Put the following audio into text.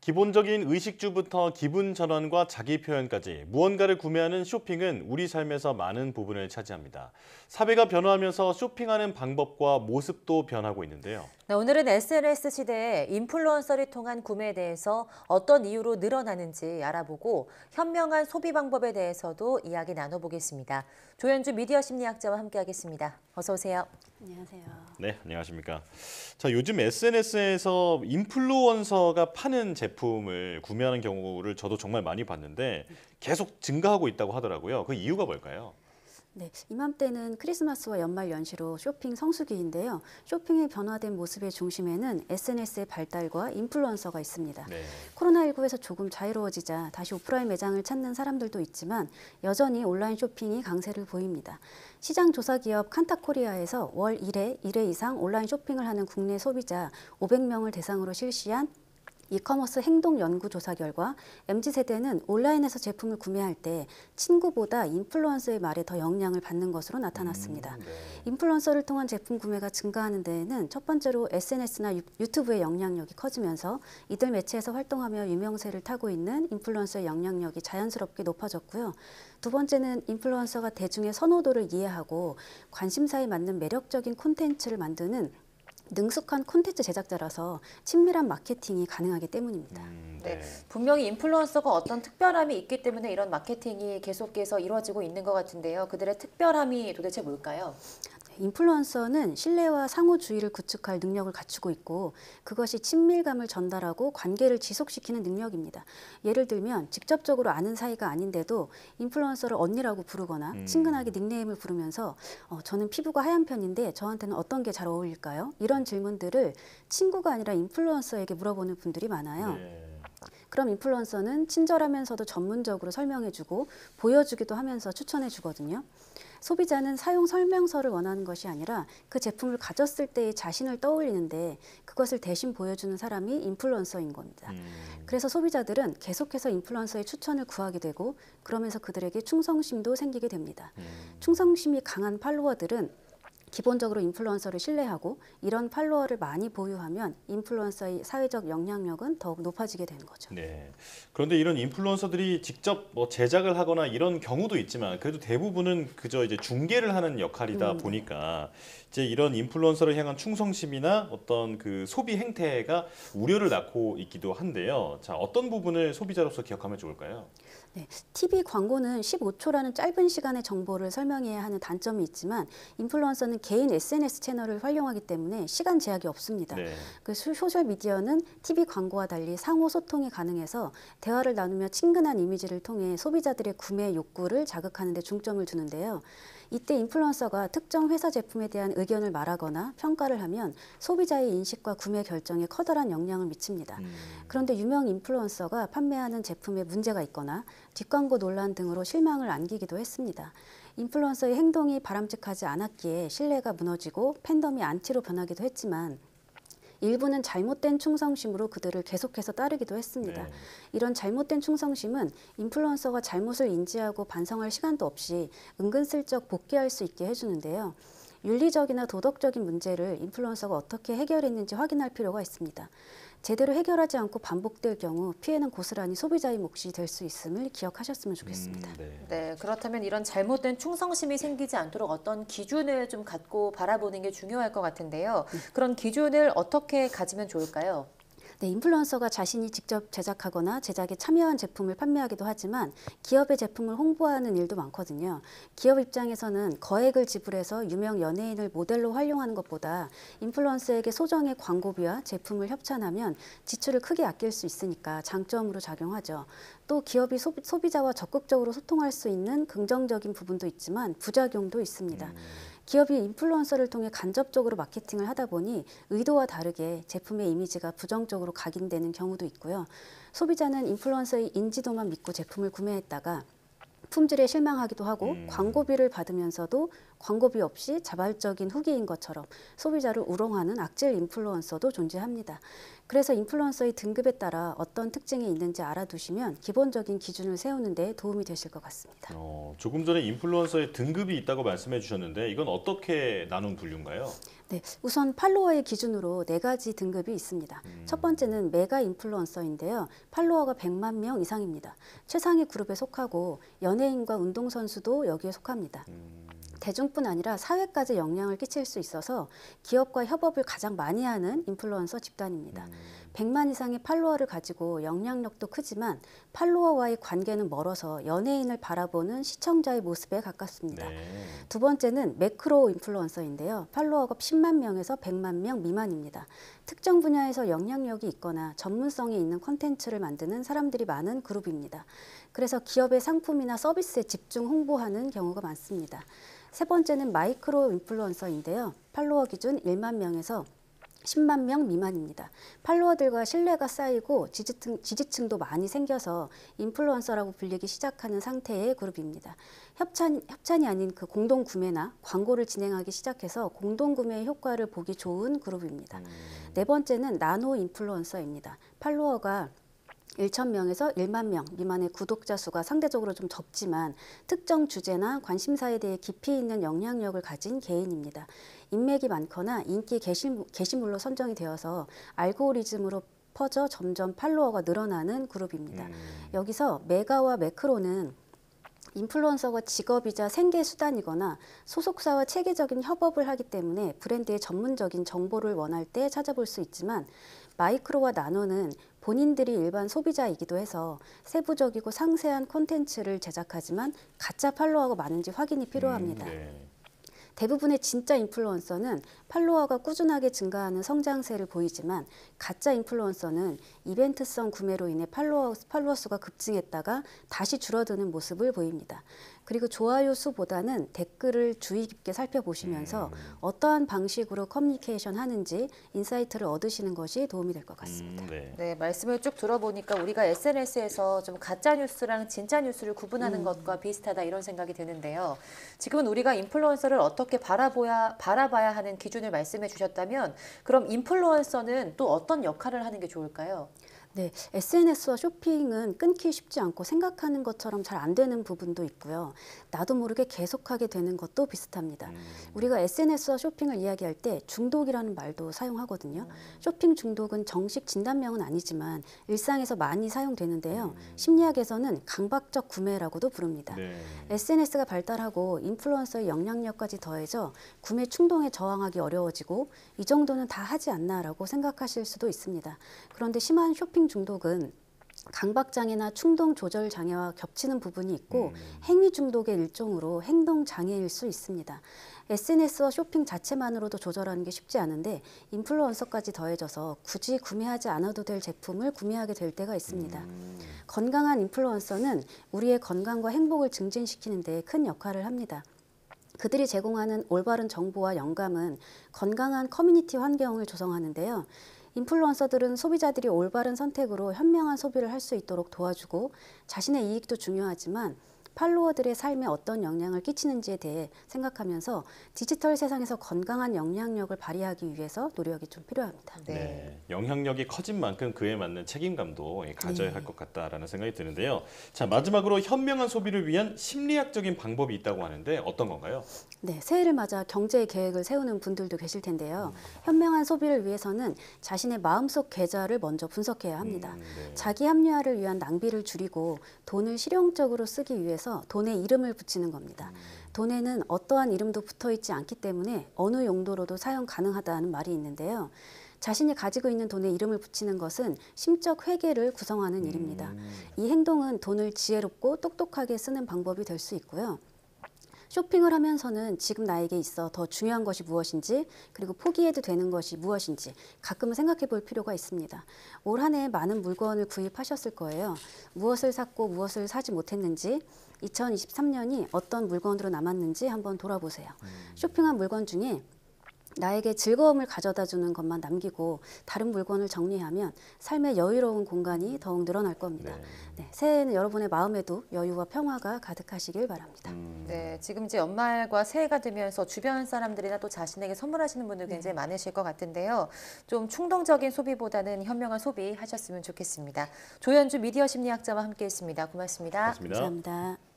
기본적인 의식주부터 기분 전환과 자기 표현까지 무언가를 구매하는 쇼핑은 우리 삶에서 많은 부분을 차지합니다. 사회가 변화하면서 쇼핑하는 방법과 모습도 변하고 있는데요. 네, 오늘은 SNS 시대에 인플루언서를 통한 구매에 대해서 어떤 이유로 늘어나는지 알아보고 현명한 소비 방법에 대해서도 이야기 나눠보겠습니다. 조현주 미디어 심리학자와 함께하겠습니다. 어서 오세요. 안녕하세요. 네, 안녕하십니까. 자, 요즘 SNS에서 인플루언서가 파는 제품 제품을 구매하는 경우를 저도 정말 많이 봤는데 계속 증가하고 있다고 하더라고요. 그 이유가 뭘까요? 네, 이맘때는 크리스마스와 연말 연시로 쇼핑 성수기인데요. 쇼핑의 변화된 모습의 중심에는 SNS의 발달과 인플루언서가 있습니다. 네. 코로나19에서 조금 자유로워지자 다시 오프라인 매장을 찾는 사람들도 있지만 여전히 온라인 쇼핑이 강세를 보입니다. 시장 조사 기업 칸타코리아에서 월 1회, 1회 이상 온라인 쇼핑을 하는 국내 소비자 500명을 대상으로 실시한 이커머스 행동 연구 조사 결과 MZ 세대는 온라인에서 제품을 구매할 때 친구보다 인플루언서의 말에 더 영향을 받는 것으로 나타났습니다. 음, 네. 인플루언서를 통한 제품 구매가 증가하는 데에는 첫 번째로 SNS나 유튜브의 영향력이 커지면서 이들 매체에서 활동하며 유명세를 타고 있는 인플루언서의 영향력이 자연스럽게 높아졌고요. 두 번째는 인플루언서가 대중의 선호도를 이해하고 관심사에 맞는 매력적인 콘텐츠를 만드는 능숙한 콘텐츠 제작자라서 친밀한 마케팅이 가능하기 때문입니다. 음, 네. 네. 분명히 인플루언서가 어떤 특별함이 있기 때문에 이런 마케팅이 계속해서 이루어지고 있는 것 같은데요. 그들의 특별함이 도대체 뭘까요? 인플루언서는 신뢰와 상호주의를 구축할 능력을 갖추고 있고 그것이 친밀감을 전달하고 관계를 지속시키는 능력입니다. 예를 들면 직접적으로 아는 사이가 아닌데도 인플루언서를 언니라고 부르거나 음. 친근하게 닉네임을 부르면서 어, 저는 피부가 하얀 편인데 저한테는 어떤 게 잘 어울릴까요? 이런 질문들을 친구가 아니라 인플루언서에게 물어보는 분들이 많아요. 네. 그럼 인플루언서는 친절하면서도 전문적으로 설명해주고 보여주기도 하면서 추천해주거든요. 소비자는 사용 설명서를 원하는 것이 아니라 그 제품을 가졌을 때의 자신을 떠올리는데 그것을 대신 보여주는 사람이 인플루언서인 겁니다. 음. 그래서 소비자들은 계속해서 인플루언서의 추천을 구하게 되고 그러면서 그들에게 충성심도 생기게 됩니다. 음. 충성심이 강한 팔로워들은 기본적으로 인플루언서를 신뢰하고 이런 팔로워를 많이 보유하면 인플루언서의 사회적 영향력은 더욱 높아지게 되는 거죠. 네. 그런데 이런 인플루언서들이 직접 뭐 제작을 하거나 이런 경우도 있지만 그래도 대부분은 그저 이제 중계를 하는 역할이다 음, 네. 보니까 네. 이제 이런 인플루언서를 향한 충성심이나 어떤 그 소비 행태가 우려를 낳고 있기도 한데요. 자, 어떤 부분을 소비자로서 기억하면 좋을까요? 네, TV 광고는 15초라는 짧은 시간의 정보를 설명해야 하는 단점이 있지만 인플루언서는 개인 SNS 채널을 활용하기 때문에 시간 제약이 없습니다. 네. 그 소셜 미디어는 TV 광고와 달리 상호 소통이 가능해서 대화를 나누며 친근한 이미지를 통해 소비자들의 구매 욕구를 자극하는 데 중점을 두는데요. 이때 인플루언서가 특정 회사 제품에 대한 의견을 말하거나 평가를 하면 소비자의 인식과 구매 결정에 커다란 영향을 미칩니다. 음. 그런데 유명 인플루언서가 판매하는 제품에 문제가 있거나 뒷광고 논란 등으로 실망을 안기기도 했습니다. 인플루언서의 행동이 바람직하지 않았기에 신뢰가 무너지고 팬덤이 안티로 변하기도 했지만 일부는 잘못된 충성심으로 그들을 계속해서 따르기도 했습니다. 네. 이런 잘못된 충성심은 인플루언서가 잘못을 인지하고 반성할 시간도 없이 은근슬쩍 복귀할 수 있게 해주는데요. 윤리적이나 도덕적인 문제를 인플루언서가 어떻게 해결했는지 확인할 필요가 있습니다. 제대로 해결하지 않고 반복될 경우 피해는 고스란히 소비자의 몫이 될 수 있음을 기억하셨으면 좋겠습니다. 음, 네. 네, 그렇다면 이런 잘못된 충성심이 생기지 않도록 어떤 기준을 좀 갖고 바라보는 게 중요할 것 같은데요. 음. 그런 기준을 어떻게 가지면 좋을까요? 네, 인플루언서가 자신이 직접 제작하거나 제작에 참여한 제품을 판매하기도 하지만 기업의 제품을 홍보하는 일도 많거든요. 기업 입장에서는 거액을 지불해서 유명 연예인을 모델로 활용하는 것보다 인플루언서에게 소정의 광고비와 제품을 협찬하면 지출을 크게 아낄 수 있으니까 장점으로 작용하죠. 또 기업이 소비, 자와 적극적으로 소통할 수 있는 긍정적인 부분도 있지만 부작용도 있습니다. 음. 기업이 인플루언서를 통해 간접적으로 마케팅을 하다 보니 의도와 다르게 제품의 이미지가 부정적으로 각인되는 경우도 있고요. 소비자는 인플루언서의 인지도만 믿고 제품을 구매했다가 품질에 실망하기도 하고 음. 광고비를 받으면서도 광고비 없이 자발적인 후기인 것처럼 소비자를 우롱하는 악질 인플루언서도 존재합니다. 그래서 인플루언서의 등급에 따라 어떤 특징이 있는지 알아두시면 기본적인 기준을 세우는 데 도움이 되실 것 같습니다. 어, 조금 전에 인플루언서의 등급이 있다고 말씀해 주셨는데 이건 어떻게 나눈 분류인가요? 네, 우선 팔로워의 기준으로 네 가지 등급이 있습니다. 음. 첫 번째는 메가 인플루언서인데요. 팔로워가 100만 명 이상입니다. 최상위 그룹에 속하고 연 연예인과 운동선수도 여기에 속합니다. 음. 대중뿐 아니라 사회까지 영향을 끼칠 수 있어서 기업과 협업을 가장 많이 하는 인플루언서 집단입니다. 음. 100만 이상의 팔로워를 가지고 영향력도 크지만 팔로워와의 관계는 멀어서 연예인을 바라보는 시청자의 모습에 가깝습니다. 네. 두 번째는 매크로 인플루언서인데요. 팔로워가 10만 명에서 100만 명 미만입니다. 특정 분야에서 영향력이 있거나 전문성이 있는 콘텐츠를 만드는 사람들이 많은 그룹입니다. 그래서 기업의 상품이나 서비스에 집중 홍보하는 경우가 많습니다. 세 번째는 마이크로 인플루언서인데요. 팔로워 기준 1만 명에서 10만 명 미만입니다. 팔로워들과 신뢰가 쌓이고 지지층, 지지층도 많이 생겨서 인플루언서라고 불리기 시작하는 상태의 그룹입니다. 협찬, 협찬이 아닌 그 공동 구매나 광고를 진행하기 시작해서 공동 구매의 효과를 보기 좋은 그룹입니다. 음. 네 번째는 나노 인플루언서입니다. 팔로워가 일천 명에서 1만명 미만의 구독자 수가 상대적으로 좀 적지만 특정 주제나 관심사에 대해 깊이 있는 영향력을 가진 개인입니다. 인맥이 많거나 인기 게시물로 선정이 되어서 알고리즘으로 퍼져 점점 팔로워가 늘어나는 그룹입니다. 음. 여기서 메가와 매크로는 인플루언서가 직업이자 생계 수단이거나 소속사와 체계적인 협업을 하기 때문에 브랜드의 전문적인 정보를 원할 때 찾아볼 수 있지만 마이크로와 나노는 본인들이 일반 소비자이기도 해서 세부적이고 상세한 콘텐츠를 제작하지만 가짜 팔로워가 많은지 확인이 음, 필요합니다. 음, 네. 대부분의 진짜 인플루언서는 팔로워가 꾸준하게 증가하는 성장세를 보이지만 가짜 인플루언서는 이벤트성 구매로 인해 팔로워, 팔로워 수가 급증했다가 다시 줄어드는 모습을 보입니다. 그리고 좋아요 수보다는 댓글을 주의 깊게 살펴보시면서 음. 어떠한 방식으로 커뮤니케이션 하는지 인사이트를 얻으시는 것이 도움이 될 것 같습니다. 음, 네. 네. 말씀을 쭉 들어보니까 우리가 SNS에서 좀 가짜 뉴스랑 진짜 뉴스를 구분하는 음. 것과 비슷하다 이런 생각이 드는데요. 지금은 우리가 인플루언서를 어떻게 바라보야 바라봐야 하는 기준을 말씀해 주셨다면 그럼 인플루언서는 또 어떤 역할을 하는 게 좋을까요? 네, SNS와 쇼핑은 끊기 쉽지 않고 생각하는 것처럼 잘 안 되는 부분도 있고요. 나도 모르게 계속하게 되는 것도 비슷합니다. 음. 우리가 SNS와 쇼핑을 이야기할 때 중독이라는 말도 사용하거든요. 음. 쇼핑 중독은 정식 진단명은 아니지만 일상에서 많이 사용되는데요. 음. 심리학에서는 강박적 구매라고도 부릅니다. 네. SNS가 발달하고 인플루언서의 영향력까지 더해져 구매 충동에 저항하기 어려워지고 이 정도는 다 하지 않나라고 생각하실 수도 있습니다. 그런데 심한 쇼핑 스모 중독은 강박장애나 충동 조절 장애와 겹치는 부분이 있고 음. 행위 중독의 일종으로 행동 장애일 수 있습니다. SNS와 쇼핑 자체만으로도 조절하는 게 쉽지 않은데 인플루언서까지 더해져서 굳이 구매하지 않아도 될 제품을 구매하게 될 때가 있습니다. 음. 건강한 인플루언서는 우리의 건강과 행복을 증진시키는 데 큰 역할을 합니다. 그들이 제공하는 올바른 정보와 영감은 건강한 커뮤니티 환경을 조성하는데요. 인플루언서들은 소비자들이 올바른 선택으로 현명한 소비를 할 수 있도록 도와주고 자신의 이익도 중요하지만 팔로워들의 삶에 어떤 영향을 끼치는지에 대해 생각하면서 디지털 세상에서 건강한 영향력을 발휘하기 위해서 노력이 좀 필요합니다. 네. 네. 영향력이 커진 만큼 그에 맞는 책임감도 예, 가져야 할것 네. 같다라는 생각이 드는데요. 자, 마지막으로 현명한 소비를 위한 심리학적인 방법이 있다고 하는데 어떤 건가요? 네, 새해를 맞아 경제 계획을 세우는 분들도 계실 텐데요. 음. 현명한 소비를 위해서는 자신의 마음속 계좌를 먼저 분석해야 합니다. 음, 네. 자기 합리화를 위한 낭비를 줄이고 돈을 실용적으로 쓰기 위해서 해서 돈에 이름을 붙이는 겁니다. 음. 돈에는 어떠한 이름도 붙어 있지 않기 때문에 어느 용도로도 사용 가능하다는 말이 있는데요. 자신이 가지고 있는 돈에 이름을 붙이는 것은 심적 회계를 구성하는 일입니다. 음. 이 행동은 돈을 지혜롭고 똑똑하게 쓰는 방법이 될 수 있고요. 쇼핑을 하면서는 지금 나에게 있어 더 중요한 것이 무엇인지 그리고 포기해도 되는 것이 무엇인지 가끔은 생각해 볼 필요가 있습니다. 올한해 많은 물건을 구입하셨을 거예요. 무엇을 샀고 무엇을 사지 못했는지 2023년이 어떤 물건으로 남았는지 한번 돌아보세요. 음. 쇼핑한 물건 중에 나에게 즐거움을 가져다 주는 것만 남기고 다른 물건을 정리하면 삶의 여유로운 공간이 더욱 늘어날 겁니다. 네. 네, 새해에는 여러분의 마음에도 여유와 평화가 가득하시길 바랍니다. 음. 네, 지금 이제 연말과 새해가 되면서 주변 사람들이나 또 자신에게 선물하시는 분들 네. 굉장히 네. 많으실 것 같은데요. 좀 충동적인 소비보다는 현명한 소비하셨으면 좋겠습니다. 조현주 미디어 심리학자와 함께했습니다. 고맙습니다. 고맙습니다. 감사합니다.